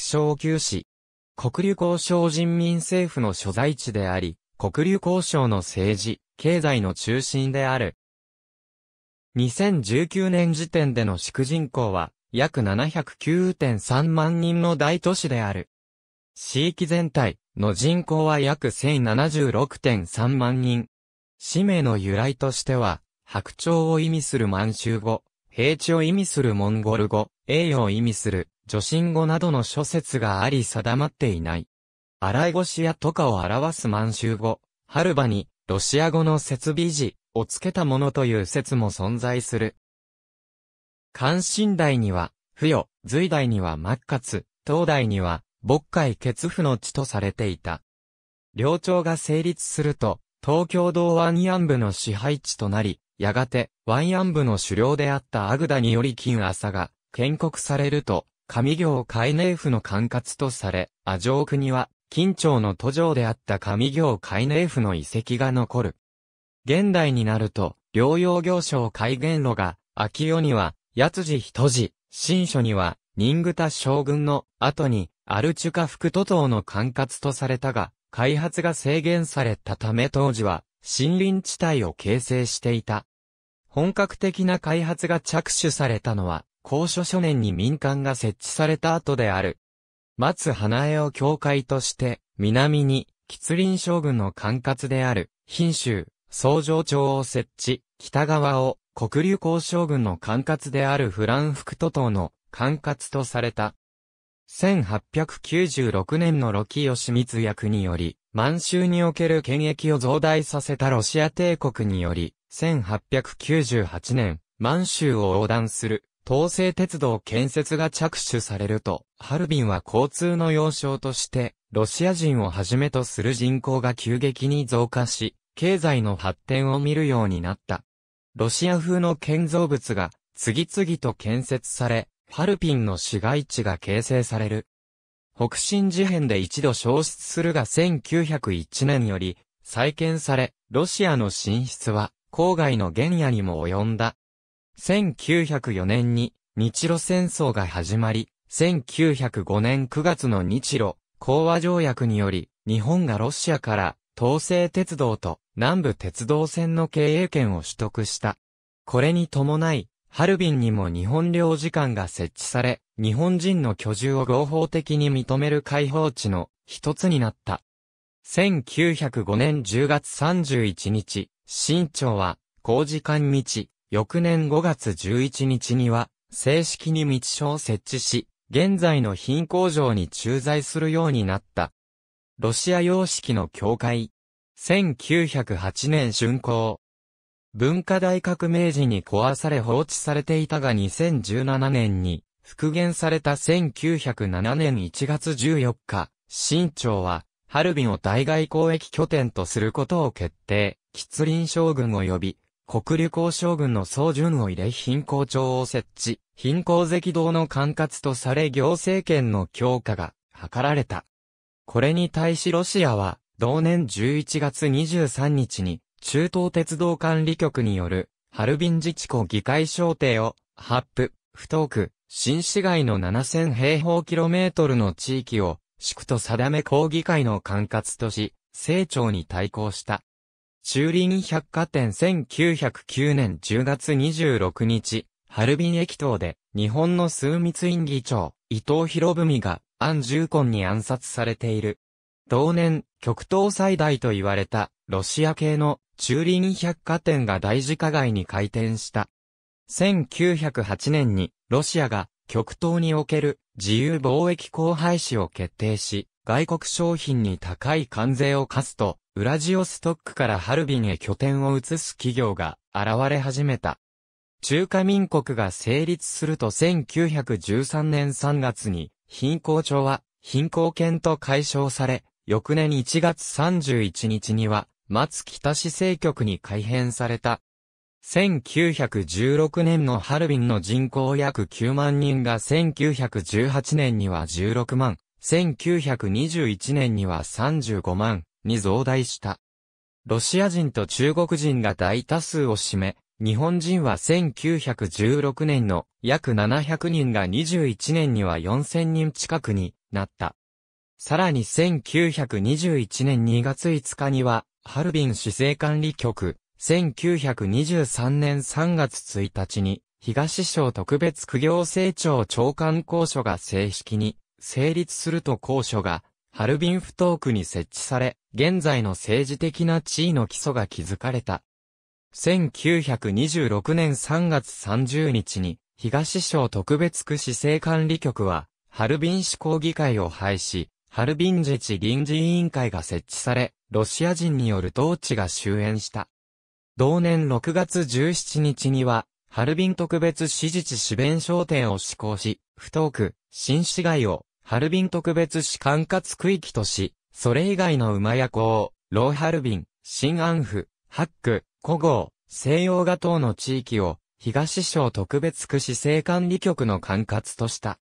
小休止。国流交渉人民政府の所在地であり、国流交渉の政治、経済の中心である。2019年時点での市区人口は、約709.3万人の大都市である。地域全体の人口は約1076.3万人。氏名の由来としては、白鳥を意味する満州語、平地を意味するモンゴル語、栄誉を意味する助信語などの諸説があり定まっていない。洗い腰やとかを表す満州語、春場にロシア語の設備字をつけたものという説も存在する。関心代には、不与、隋代には末活、東代には、渤海血府の地とされていた。領朝が成立すると、東京道湾安部の支配地となり、やがて、湾安部の首領であったアグダにより金朝が、建国されると、上行海寧府の管轄とされ、阿城国は、近朝の都城であった上行海寧府の遺跡が残る。現代になると、療養行商改元路が、秋代には、八辻人次、新書には、新潟将軍の後に、アルチュカ副都統の管轄とされたが、開発が制限されたため当時は、森林地帯を形成していた。本格的な開発が着手されたのは、高所初年に民間が設置された後である。松花江を境界として、南に、吉林将軍の管轄である、品州、総城町を設置、北側を、国流高将軍の管轄であるフラン福都島の管轄とされた。1896年のロキヨシミツ役により、満州における権益を増大させたロシア帝国により、1898年、満州を横断する東西鉄道建設が着手されると、ハルビンは交通の要衝として、ロシア人をはじめとする人口が急激に増加し、経済の発展を見るようになった。ロシア風の建造物が次々と建設され、ハルピンの市街地が形成される。北進事変で一度消失するが1901年より再建され、ロシアの進出は郊外の原野にも及んだ。1904年に日露戦争が始まり、1905年9月の日露講和条約により、日本がロシアから東西鉄道と南部鉄道線の経営権を取得した。これに伴い、ハルビンにも日本領事館が設置され、日本人の居住を合法的に認める解放地の一つになった。1905年10月31日、新庁は、工事館道、翌年5月11日には、正式に道所を設置し、現在の貧工場に駐在するようになった。ロシア様式の教会。1908年春行。文化大革命時に壊され放置されていたが2017年に復元された1907年1月14日、新庁はハルビンを対外交易拠点とすることを決定、吉林将軍呼び国旅行将軍の総順を入れ貧困庁を設置、貧困赤道の管轄とされ行政権の強化が図られた。これに対しロシアは、同年11月23日に、中東鉄道管理局による、ハルビン自治区議会商定を、ハップ、不東区、新市街の7000平方キロメートルの地域を、市区と定め抗議会の管轄とし、成長に対抗した。中林百貨店1909年10月26日、ハルビン駅頭で、日本の枢密院議長、伊藤博文が、安住根に暗殺されている。同年、極東最大と言われた、ロシア系の中林百貨店が大自家街に開店した。1908年に、ロシアが、極東における自由貿易交廃止を決定し、外国商品に高い関税を課すと、ウラジオストックからハルビンへ拠点を移す企業が現れ始めた。中華民国が成立すると1913年3月に貧困庁は貧困県と解消され、翌年1月31日には松北市政局に改編された。1916年のハルビンの人口約9万人が1918年には16万、1921年には35万、に増大した。ロシア人と中国人が大多数を占め、日本人は1916年の約700人が21年には4000人近くになった。さらに1921年2月5日には、ハルビン市政管理局、1923年3月1日に、東省特別区行政庁長官公所が正式に成立すると公所がハルビン不等区に設置され、現在の政治的な地位の基礎が築かれた。1926年3月30日に、東省特別区市政管理局は、ハルビン市抗議会を廃止、ハルビン自治臨時委員会が設置され、ロシア人による統治が終焉した。同年6月17日には、ハルビン特別市自治支弁商店を施行し、不当区、新市街をハルビン特別市管轄区域とし、それ以外の馬や港、ローハルビン、新安府、ハック、古郷、西洋画等の地域を、東省特別区市政管理局の管轄とした。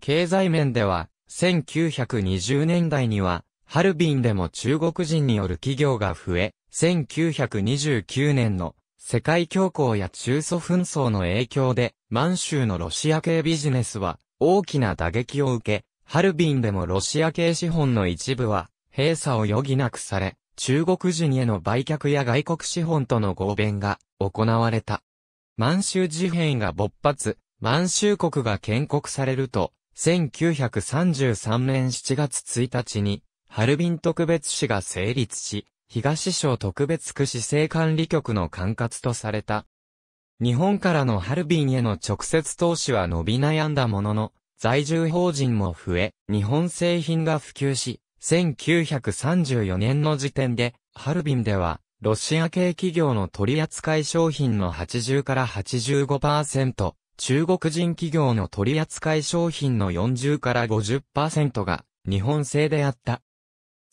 経済面では、1920年代には、ハルビンでも中国人による企業が増え、1929年の世界恐慌や中ソ紛争の影響で、満州のロシア系ビジネスは大きな打撃を受け、ハルビンでもロシア系資本の一部は、閉鎖を余儀なくされ、中国人への売却や外国資本との合弁が行われた。満州事変が勃発、満州国が建国されると、1933年7月1日に、ハルビン特別市が成立し、東省特別区市政管理局の管轄とされた。日本からのハルビンへの直接投資は伸び悩んだものの、在住法人も増え、日本製品が普及し、1934年の時点で、ハルビンでは、ロシア系企業の取扱商品の80から85%、中国人企業の取扱商品の40から50%が日本製であった。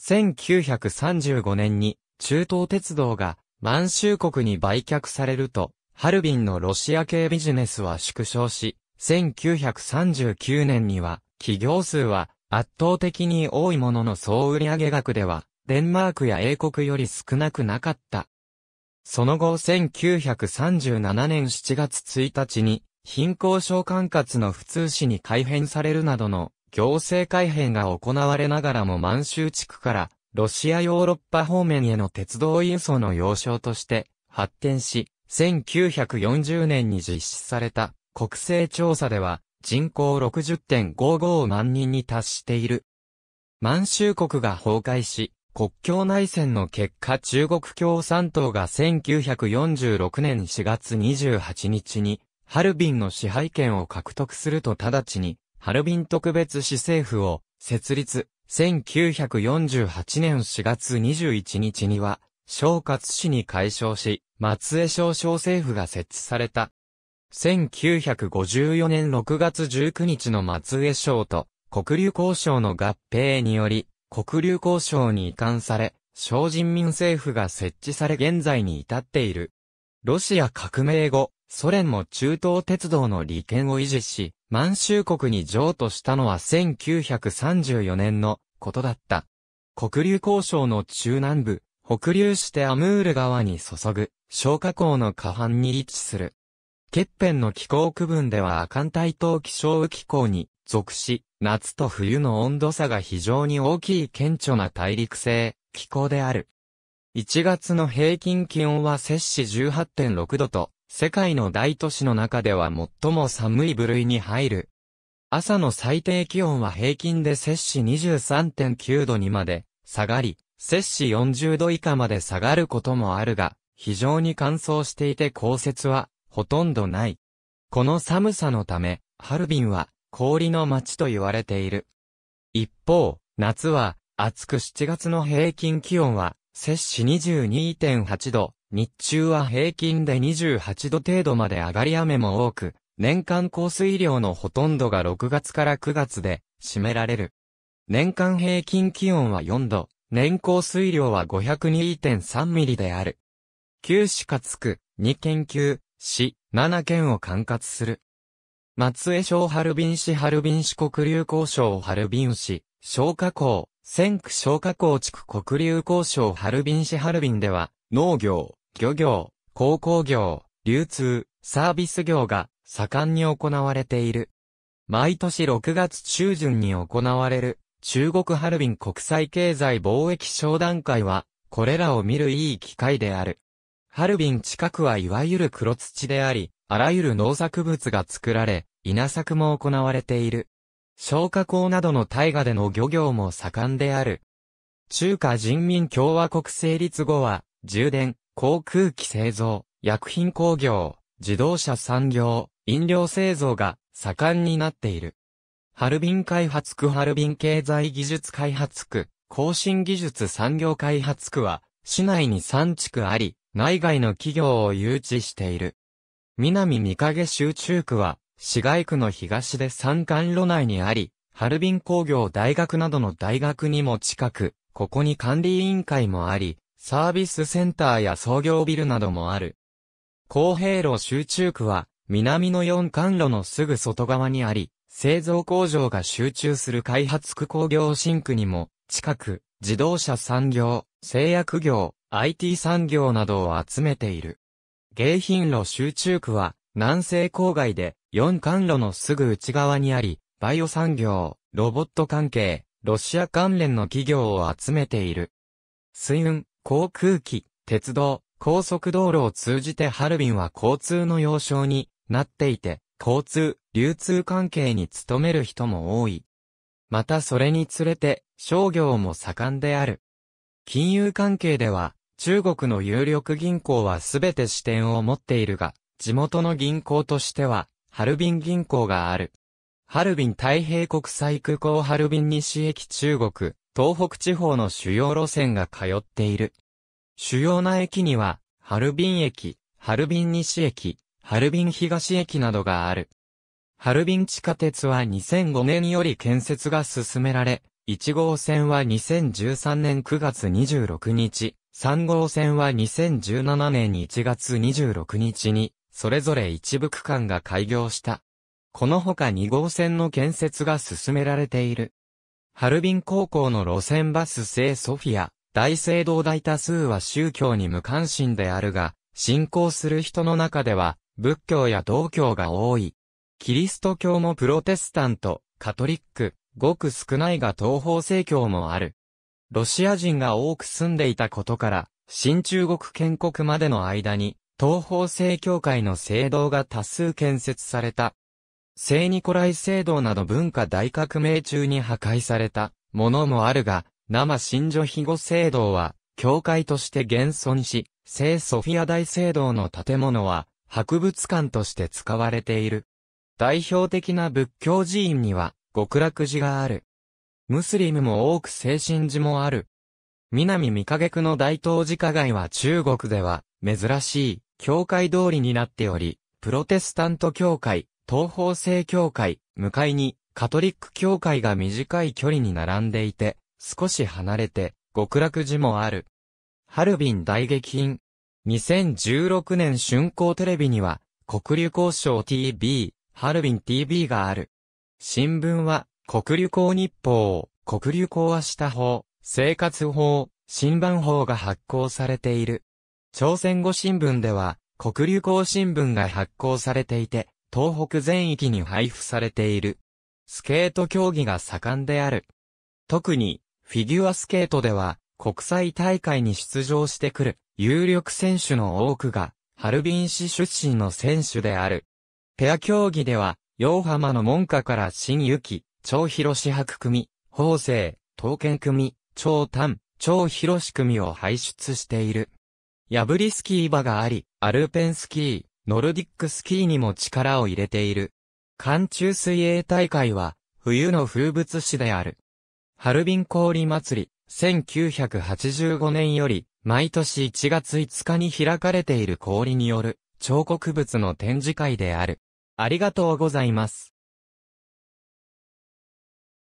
1935年に中東鉄道が満州国に売却されると、ハルビンのロシア系ビジネスは縮小し、1939年には、企業数は圧倒的に多いものの総売上額では、デンマークや英国より少なくなかった。その後1937年7月1日に、貧困症管轄の普通市に改変されるなどの行政改変が行われながらも満州地区からロシアヨーロッパ方面への鉄道輸送の要衝として発展し、1940年に実施された国勢調査では人口60.55万人に達している。満州国が崩壊し、国境内戦の結果中国共産党が1946年4月28日にハルビンの支配権を獲得すると直ちにハルビン特別市政府を設立1948年4月21日には小勝市に改称し、松江省小政府が設置された。1954年6月19日の松江省と国流交渉の合併により、国流交渉に移管され、小人民政府が設置され現在に至っている。ロシア革命後、ソ連も中東鉄道の利権を維持し、満州国に譲渡したのは1934年のことだった。国流交渉の中南部、北流してアムール川に注ぐ、小河口の下半に位置する。欠片の気候区分ではアカン等気象雨気候に属し、夏と冬の温度差が非常に大きい顕著な大陸性気候である。1月の平均気温は摂氏18.6度と、世界の大都市の中では最も寒い部類に入る。朝の最低気温は平均で摂氏23.9度にまで下がり、摂氏40度以下まで下がることもあるが、非常に乾燥していて降雪は、ほとんどない。この寒さのため、ハルビンは、氷の街と言われている。一方、夏は、暑く7月の平均気温は、摂氏22.8度、日中は平均で28度程度まで上がり雨も多く、年間降水量のほとんどが6月から9月で占められる。年間平均気温は4度、年降水量は5 0 2 3ミリである。旧市かつく、2県級、市、7県を管轄する。松江省ハルビン市ハルビン市国流交渉ハルビン市、消火港、千区消火港地区国流交渉ハルビン市ハルビンでは、農業、漁業、鉱工業、流通、サービス業が盛んに行われている。毎年6月中旬に行われる中国ハルビン国際経済貿易商談会は、これらを見るいい機会である。ハルビン近くはいわゆる黒土であり、あらゆる農作物が作られ、稲作も行われている。消化口などの大河での漁業も盛んである。中華人民共和国成立後は、充電、航空機製造、薬品工業、自動車産業、飲料製造が盛んになっている。ハルビン開発区ハルビン経済技術開発区、更新技術産業開発区は、市内に3地区あり、内外の企業を誘致している。南三影集中区は、市街区の東で山間路内にあり、ハルビン工業大学などの大学にも近く、ここに管理委員会もあり、サービスセンターや創業ビルなどもある。公平路集中区は、南の4管路のすぐ外側にあり、製造工場が集中する開発区工業新区にも、近く、自動車産業、製薬業、IT 産業などを集めている。迎賓路集中区は、南西郊外で、四間路のすぐ内側にあり、バイオ産業、ロボット関係、ロシア関連の企業を集めている。水運、航空機、鉄道、高速道路を通じてハルビンは交通の要衝になっていて、交通、流通関係に勤める人も多い。またそれにつれて商業も盛んである。金融関係では中国の有力銀行はすべて支店を持っているが、地元の銀行としてはハルビン銀行がある。ハルビン太平国際空港ハルビン西駅中国、東北地方の主要路線が通っている。主要な駅には、ハルビン駅、ハルビン西駅、ハルビン東駅などがある。ハルビン地下鉄は2005年より建設が進められ、1号線は2013年9月26日、3号線は2017年1月26日に、それぞれ一部区間が開業した。このほか2号線の建設が進められている。ハルビン高校の路線バス聖ソフィア、大聖堂大多数は宗教に無関心であるが、信仰する人の中では、仏教や道教が多い。キリスト教もプロテスタント、カトリック、ごく少ないが東方正教もある。ロシア人が多く住んでいたことから、新中国建国までの間に、東方正教会の聖堂が多数建設された。聖ニコライ聖堂など文化大革命中に破壊されたものもあるが、生新女庇護聖堂は、教会として現存し、聖ソフィア大聖堂の建物は、博物館として使われている。代表的な仏教寺院には、極楽寺がある。ムスリムも多く精神寺もある。南三影区の大東寺下街は中国では、珍しい、教会通りになっており、プロテスタント教会、東方正教会、向かいに、カトリック教会が短い距離に並んでいて、少し離れて、極楽寺もある。ハルビン大劇品。2016年春光テレビには、国流交渉 TV、ハルビン TV がある。新聞は、国流行日報、国流行は下法、生活法、新版法が発行されている。朝鮮語新聞では、国流行新聞が発行されていて、東北全域に配布されている。スケート競技が盛んである。特に、フィギュアスケートでは、国際大会に出場してくる、有力選手の多くが、ハルビン市出身の選手である。ペア競技では、洋浜の門下から新雪、超広志博組、法政、刀剣組、超丹、超広志組を輩出している。ヤブリスキー場があり、アルペンスキー、ノルディックスキーにも力を入れている。寒中水泳大会は、冬の風物詩である。ハルビン氷祭り、1985年より、毎年1月5日に開かれている氷による、彫刻物の展示会である。ありがとうございます。